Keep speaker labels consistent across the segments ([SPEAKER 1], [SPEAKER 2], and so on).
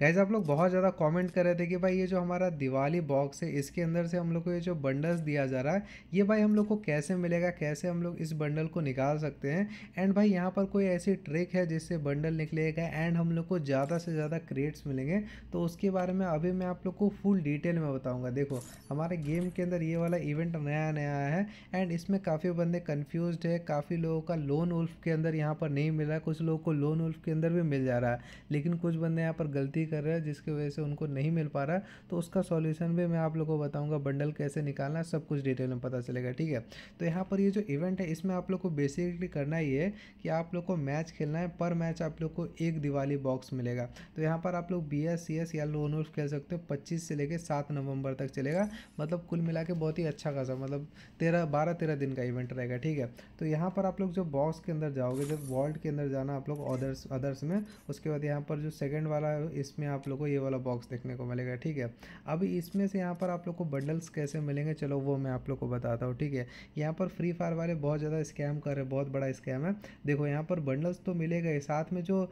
[SPEAKER 1] guys आप लोग बहुत ज़्यादा कमेंट कर रहे थे कि भाई ये जो हमारा दिवाली बॉक्स है इसके अंदर से हम लोग को ये जो बंडल्स दिया जा रहा है ये भाई हम लोग को कैसे मिलेगा कैसे हम लोग इस बंडल को निकाल सकते हैं एंड भाई यहाँ पर कोई ऐसी ट्रिक है जिससे बंडल निकलेगा एंड हम लोग को ज़्यादा से ज़्यादा क्रेट्स मिलेंगे तो उसके बारे में अभी मैं आप लोग को फुल डिटेल में बताऊँगा देखो हमारे गेम के अंदर ये वाला इवेंट नया नया है एंड इसमें काफ़ी बंदे कन्फ्यूज है काफ़ी लोगों का लोन उल्फ के अंदर यहाँ पर नहीं मिल रहा कुछ लोगों को लोन उल्फ के अंदर भी मिल जा रहा है लेकिन कुछ बंदे यहाँ पर गलती स्टडी कर रहे हैं जिसकी वजह से उनको नहीं मिल पा रहा तो उसका सॉल्यूशन भी मैं आप लोगों को बताऊंगा बंडल कैसे निकालना सब कुछ डिटेल में पता चलेगा ठीक है तो यहाँ पर ये जो इवेंट है इसमें आप लोग को बेसिकली करना ही है कि आप लोग को मैच खेलना है पर मैच आप लोग को एक दिवाली बॉक्स मिलेगा तो यहाँ पर आप लोग बी एस सी एस या लोन वुल्फ खेल सकते हो पच्चीस से लेकर सात नवंबर तक चलेगा मतलब कुल मिला के बहुत ही अच्छा खासा मतलब तेरह बारह तेरह दिन का इवेंट रहेगा ठीक है तो यहाँ पर आप लोग जो बॉक्स के अंदर जाओगे जब वॉल्ट के अंदर जाना आप लोग अदर्स अदर्स में उसके बाद यहाँ पर जो सेकेंड वाला इस इसमें आप लोगों को ये वाला बॉक्स देखने को मिलेगा ठीक है अब इसमें से यहाँ पर आप लोग को बंडल्स कैसे मिलेंगे चलो वो मैं आप लोग को बताता हूँ ठीक है यहाँ पर फ्री फायर वाले बहुत ज़्यादा स्कैम कर रहे हैं बहुत बड़ा स्कैम है देखो यहाँ पर बंडल्स तो मिलेगा साथ में जो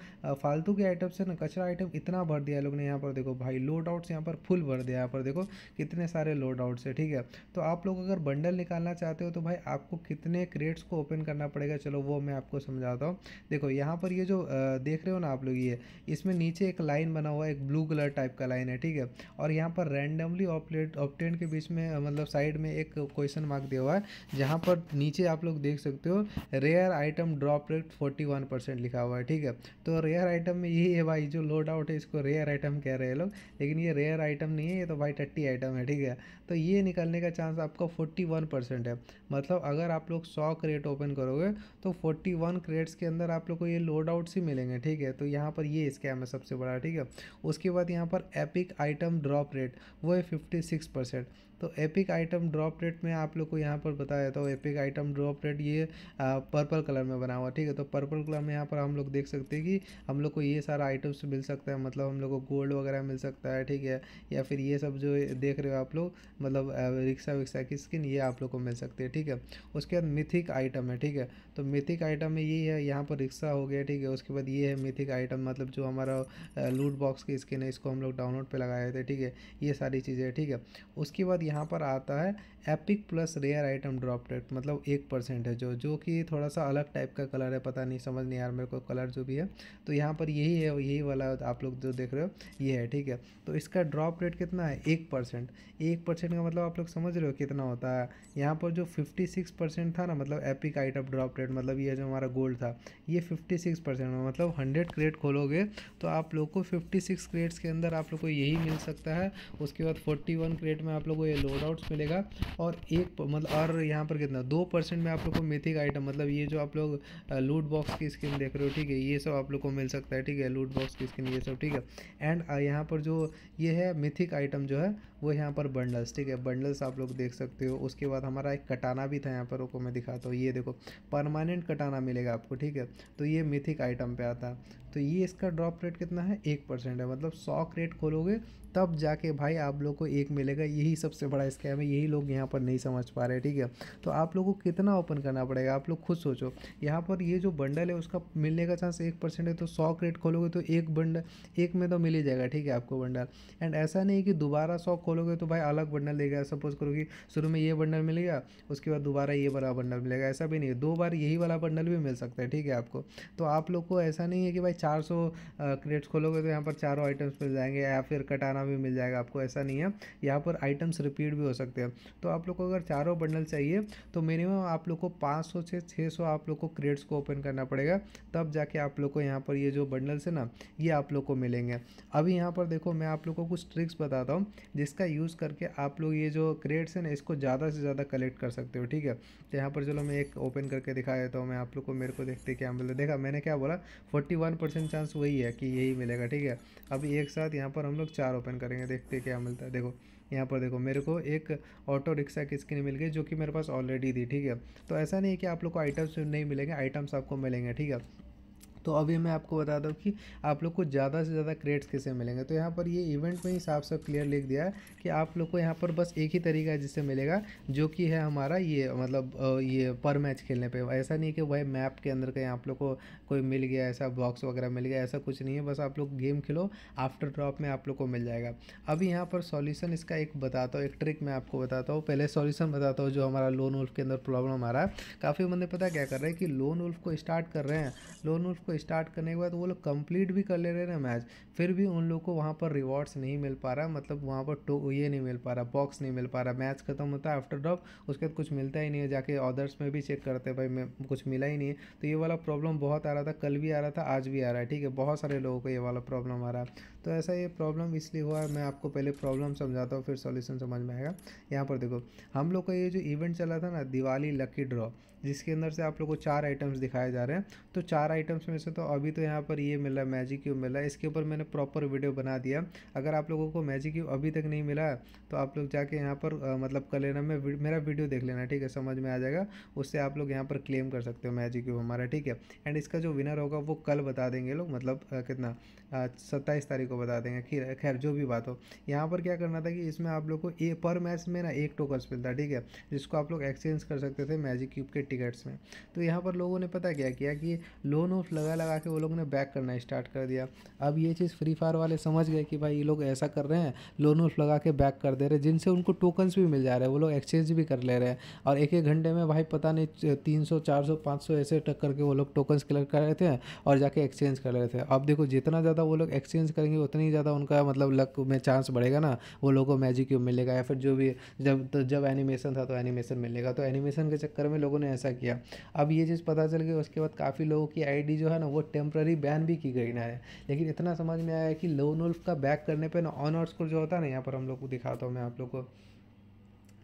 [SPEAKER 1] फालतू के आइटम्स है ना कचरा आइटम इतना भर दिया लोग ने यहाँ पर देखो भाई लोड आउट्स यहाँ पर फुल भर दिया यहाँ पर देखो कितने सारे लोड आउट्स है ठीक है तो आप लोग अगर बंडल निकालना चाहते हो तो भाई आपको कितने क्रेट्स को ओपन करना पड़ेगा चलो वो मैं आपको समझाता हूँ देखो यहाँ पर ये जो देख रहे हो ना आप लोग ये इसमें नीचे एक लाइन बना हुआ एक ब्लू कलर टाइप का लाइन है ठीक है और यहाँ पर रैंडमली ऑपलेट ऑप्टेंट के बीच में मतलब साइड में एक क्वेश्चन मार्क दिया हुआ है जहाँ पर नीचे आप लोग देख सकते हो rare item drop rate forty one percent लिखा हुआ है ठीक है तो रेयर आइटम में यही है भाई जो लोड आउट है इसको रेयर आइटम कह रहे हैं लोग लेकिन ये रेयर आइटम नहीं है ये तो भाई टट्टी आइटम है ठीक है तो ये निकलने का चांस आपका फोर्टी वन परसेंट है मतलब अगर आप लोग सौ क्रेट ओपन करोगे तो फोर्टी वन क्रेट्स के अंदर आप लोग को ये लोड आउट्स ही मिलेंगे ठीक है तो यहाँ पर ये स्कैम है सबसे बड़ा ठीक है उसके बाद यहाँ पर एपिक आइटम ड्रॉप रेट वो है फिफ्टी सिक्स परसेंट तो एपिक आइटम ड्रॉप रेट में आप लोग को यहाँ पर बताया जाता हूँ एपिक आइटम ड्रॉप रेट ये पर्पल कलर में बना हुआ ठीक है तो पर्पल कलर में यहाँ पर हम लोग देख सकते हैं कि हम लोग को ये सारा आइटम्स मिल सकता है मतलब हम लोग को गोल्ड वगैरह मिल सकता है ठीक है या फिर ये सब जो देख रहे हो आप लोग मतलब रिक्शा विक्शा की स्किन ये आप लोग को मिल सकती है ठीक है उसके बाद मिथिक आइटम है ठीक है तो मिथिक आइटम में यही है यहाँ पर रिक्शा हो गया ठीक है उसके बाद ये है मिथिक आइटम मतलब जो हमारा लूट बॉक्स बॉक्स की स्किन है इसको हम लोग डाउनलोड पे लगाए थे ठीक है ये सारी चीज़ें ठीक है उसके बाद यहाँ पर आता है epic plus rare item drop rate मतलब एक परसेंट है जो जो कि थोड़ा सा अलग टाइप का कलर है पता नहीं समझ नहीं यार मेरे को कलर जो भी है तो यहाँ पर यही है यही वाला आप लोग जो देख रहे हो ये है ठीक है तो इसका ड्रॉप रेट कितना है एक परसेंट एक परसेंट का मतलब आप लोग समझ रहे हो कितना होता है यहाँ पर जो फिफ्टी सिक्स परसेंट था ना मतलब एपिक आइटम ड्रॉप रेट मतलब ये जो हमारा गोल्ड था ये फिफ्टी सिक्स परसेंट मतलब हंड्रेड क्रेट खोलोगे तो आप लोग को फिफ्टी सिक्स क्रेड्स के अंदर आप लोग को यही मिल सकता है उसके बाद फोर्टी वन क्रेड में आप लोग को ये लोड आउट्स मिलेगा और एक मतलब और यहाँ पर कितना दो परसेंट में आप लोग को मिथिक आइटम मतलब ये जो आप लोग लूट बॉक्स की स्किन देख रहे हो ठीक है ये सब आप लोग को मिल सकता है ठीक है लूट बॉक्स की स्किन ये सब ठीक है एंड यहाँ पर जो ये है मिथिक आइटम जो है वो यहाँ पर बंडल्स ठीक है बंडल्स आप लोग देख सकते हो उसके बाद हमारा एक कटाना भी था यहाँ पर उसको मैं दिखाता हूँ ये देखो परमानेंट कटाना मिलेगा आपको ठीक है तो ये मिथिक आइटम पे आता है तो ये इसका ड्रॉप रेट कितना है एक परसेंट है मतलब सौ क्रेट खोलोगे तब जाके भाई आप लोग को एक मिलेगा यही सबसे बड़ा स्कैम है यही लोग यहाँ पर नहीं समझ पा रहे ठीक है तो आप लोग को कितना ओपन करना पड़ेगा आप लोग खुद सोचो यहाँ पर ये जो बंडल है उसका मिलने का चांस एक परसेंट है तो सौ क्रेट खोलोगे तो एक बंडल एक में तो मिल ही जाएगा ठीक है आपको बंडल एंड ऐसा नहीं कि दोबारा सौ खोलोगे तो भाई अलग बंडल देगा सपोज करो कि शुरू में ये बंडल मिलेगा उसके बाद दोबारा ये वाला बंडल मिलेगा ऐसा भी नहीं दो बार यही वाला बंडल भी मिल सकता है ठीक है आपको तो आप लोग को ऐसा नहीं है कि भाई चार सौ क्रेट्स खोलोगे तो यहाँ पर चारों आइटम्स मिल जाएंगे या फिर कटाना खाना भी मिल जाएगा आपको ऐसा नहीं है यहाँ पर आइटम्स रिपीट भी हो सकते हैं तो आप लोग को अगर चारों बंडल चाहिए तो मिनिमम आप लोग को पाँच से छः आप लोग को क्रेड्स को ओपन करना पड़ेगा तब जाके आप लोग को यहाँ पर ये जो बंडल्स है ना ये आप लोग को मिलेंगे अभी यहाँ पर देखो मैं आप लोग को कुछ ट्रिक्स बताता हूँ जिसका यूज़ करके आप लोग ये जो क्रेड्स है ना इसको ज़्यादा से ज़्यादा कलेक्ट कर सकते हो ठीक है तो यहाँ पर चलो मैं एक ओपन करके दिखा देता हूँ मैं आप लोग को मेरे को देखते क्या मिलता देखा मैंने क्या बोला फोर्टी चांस वही है कि यही मिलेगा ठीक है अभी एक साथ यहाँ पर हम लोग चार ओपन ओपन करेंगे देखते क्या मिलता है देखो यहाँ पर देखो मेरे को एक ऑटो रिक्शा की स्किन मिल गई जो कि मेरे पास ऑलरेडी थी ठीक है तो ऐसा नहीं है कि आप लोग को आइटम्स नहीं मिलेंगे आइटम्स आपको मिलेंगे ठीक है तो अभी मैं आपको बता दूँ कि आप लोग को ज़्यादा से ज़्यादा क्रेड्स कैसे मिलेंगे तो यहाँ पर ये इवेंट में ही साफ साफ क्लियर लिख दिया है कि आप लोग को यहाँ पर बस एक ही तरीका है जिससे मिलेगा जो कि है हमारा ये मतलब ये पर मैच खेलने पे ऐसा नहीं कि भाई मैप के अंदर कहीं आप लोग को कोई मिल गया ऐसा बॉक्स वगैरह मिल गया ऐसा कुछ नहीं है बस आप लोग गेम खेलो आफ्टर ड्रॉप में आप लोग को मिल जाएगा अभी यहाँ पर सॉल्यूशन इसका एक बताता हूँ एक ट्रिक मैं आपको बताता हूँ पहले सॉल्यूशन बताता हूँ जो हमारा लोन उल्फ के अंदर प्रॉब्लम आ रहा है काफ़ी बंदे पता क्या कर रहे हैं कि लोन उल्फ को स्टार्ट कर रहे हैं लोन उल्फ़ को स्टार्ट करने के बाद वो लोग कंप्लीट भी कर ले रहे ना मैच फिर भी उन लोग को वहाँ पर रिवॉर्ड्स नहीं मिल पा रहा मतलब वहाँ पर टो ये नहीं मिल पा रहा बॉक्स नहीं मिल पा रहा मैच खत्म होता है आफ्टर ड्रॉप उसके बाद कुछ मिलता ही नहीं है जाके ऑर्डर्स में भी चेक करते हैं भाई कुछ मिला ही नहीं है तो ये वाला प्रॉब्लम बहुत आ रहा था कल भी आ रहा था आज भी आ रहा है ठीक है बहुत सारे लोगों को ये वाला प्रॉब्लम आ रहा है तो ऐसा ये प्रॉब्लम इसलिए हुआ मैं आपको पहले प्रॉब्लम समझाता हूँ फिर सॉल्यूशन समझ में आएगा यहाँ पर देखो हम लोग का ये जो इवेंट चला था ना दिवाली लकी ड्रॉ जिसके अंदर से आप लोग को चार आइटम्स दिखाए जा रहे हैं तो चार आइटम्स में से तो अभी तो यहाँ पर ये मिला मैजिक क्यूब मिला इसके ऊपर मैंने प्रॉपर वीडियो बना दिया अगर आप लोगों को मैजिक क्यूब अभी तक नहीं मिला तो आप लोग जाके यहाँ पर आ, मतलब कर लेना मैं मेरा वीडियो देख लेना ठीक है समझ में आ जाएगा उससे आप लोग यहाँ पर क्लेम कर सकते हो मैजिक क्यूब हमारा ठीक है एंड इसका जो विनर होगा वो कल बता देंगे लोग मतलब कितना सत्ताईस तारीख को बता देंगे खैर जो भी बात हो यहाँ पर क्या करना था कि इसमें आप लोग को ए पर मैच में ना एक टोकन मिलता है ठीक है जिसको आप लोग एक्सचेंज कर सकते थे मैजिक क्यूब के टिकट्स में तो यहाँ पर लोगों ने पता क्या किया कि लोन ऑफ लगा लगा के वो लोगों ने बैक करना स्टार्ट कर दिया अब ये चीज़ फ्री फायर वाले समझ गए कि भाई ये लोग ऐसा कर रहे हैं लोन ऑफ लगा के बैक कर दे रहे हैं जिनसे उनको टोकन्स भी मिल जा रहे हैं वो लोग एक्सचेंज भी कर ले रहे हैं और एक एक घंटे में भाई पता नहीं तीन सौ चार सौ सौ ऐसे टक करके वो लोग टोकन्स कलेक्ट कर रहे थे और जाके एक्सचेंज कर रहे थे अब देखो जितना ज़्यादा वो लोग एक्सचेंज करेंगे उतनी ज़्यादा उनका मतलब लक में चांस बढ़ेगा ना वो लोगों को मैजिक क्यूब मिलेगा या फिर जो भी जब तो जब एनिमेशन था तो एनिमेशन मिलेगा तो एनिमेशन के चक्कर में लोगों ने ऐसा किया अब ये चीज़ पता चल गई उसके बाद काफ़ी लोगों की आई जो है ना वो टेम्प्ररी बैन भी की गई ना है लेकिन इतना समझ में आया कि लोन उल्फ का बैक करने पर ना ऑन आउट स्कोर जो होता है ना यहाँ पर हम लोग को दिखाता हूँ मैं आप लोग को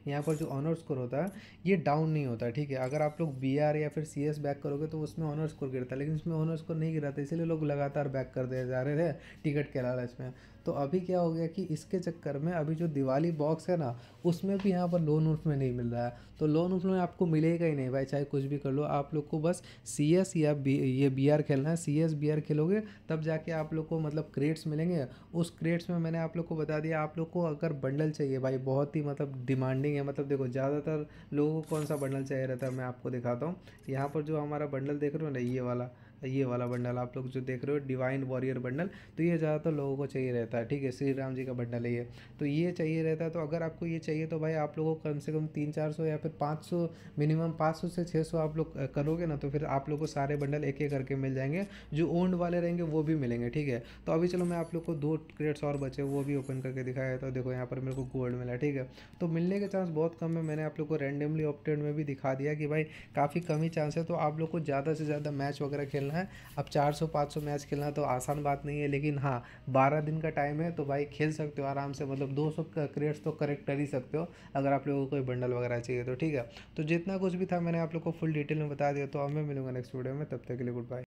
[SPEAKER 1] यहाँ पर जो ऑनर्स स्कोर होता है ये डाउन नहीं होता ठीक है अगर आप लोग बी आर या फिर सी एस बैक करोगे तो उसमें ऑनर स्कोर गिरता है लेकिन इसमें ऑनर स्कोर नहीं गिराता इसीलिए इसलिए लोग लगातार बैक कर दे जा रहे थे टिकट के लालच में तो अभी क्या हो गया कि इसके चक्कर में अभी जो दिवाली बॉक्स है ना उसमें भी यहाँ पर लोन उर्फ में नहीं मिल रहा है तो लोन उर्फ में आपको मिलेगा ही नहीं भाई चाहे कुछ भी कर लो आप लोग को बस सी एस या बी ये बी आर खेलना है सी एस बी आर खेलोगे तब जाके आप लोग को मतलब क्रेट्स मिलेंगे उस क्रेट्स में मैंने आप लोग को बता दिया आप लोग को अगर बंडल चाहिए भाई बहुत ही मतलब डिमांडिंग है मतलब देखो ज़्यादातर लोगों को कौन सा बंडल चाहिए रहता है मैं आपको दिखाता हूँ यहाँ पर जो हमारा बंडल देख रहे हो ना ये वाला ये वाला बंडल आप लोग जो देख रहे हो डिवाइन वॉरियर बंडल तो ये ज़्यादातर तो लोगों को चाहिए रहता है ठीक है श्री राम जी का बंडल है ये तो ये चाहिए रहता है तो अगर आपको ये चाहिए तो भाई आप लोगों को कम से कम तीन चार सौ या फिर पाँच सौ मिनिमम पाँच सौ से छः सौ आप लोग करोगे ना तो फिर आप लोग को सारे बंडल एक एक करके मिल जाएंगे जो ओन्ड वाले रहेंगे वो भी मिलेंगे ठीक है तो अभी चलो मैं आप लोग को दो क्रेट्स और बचे वो भी ओपन करके दिखाया था देखो यहाँ पर मेरे को गोल्ड मिला ठीक है तो मिलने के चांस बहुत कम है मैंने आप लोग को रेंडमली ऑप्टेड में भी दिखा दिया कि भाई काफ़ी कम ही चांस है तो आप लोग को ज़्यादा से ज़्यादा मैच वगैरह खेलना खेलना है अब 400-500 मैच खेलना तो आसान बात नहीं है लेकिन हाँ बारह दिन का टाइम है तो भाई खेल सकते हो आराम से मतलब 200 सौ क्रिएट्स तो करेक्ट कर ही सकते हो अगर आप लोगों को कोई बंडल वगैरह चाहिए तो ठीक है तो जितना कुछ भी था मैंने आप लोग को फुल डिटेल में बता दिया तो अब मैं मिलूंगा नेक्स्ट वीडियो में तब तक के लिए गुड बाय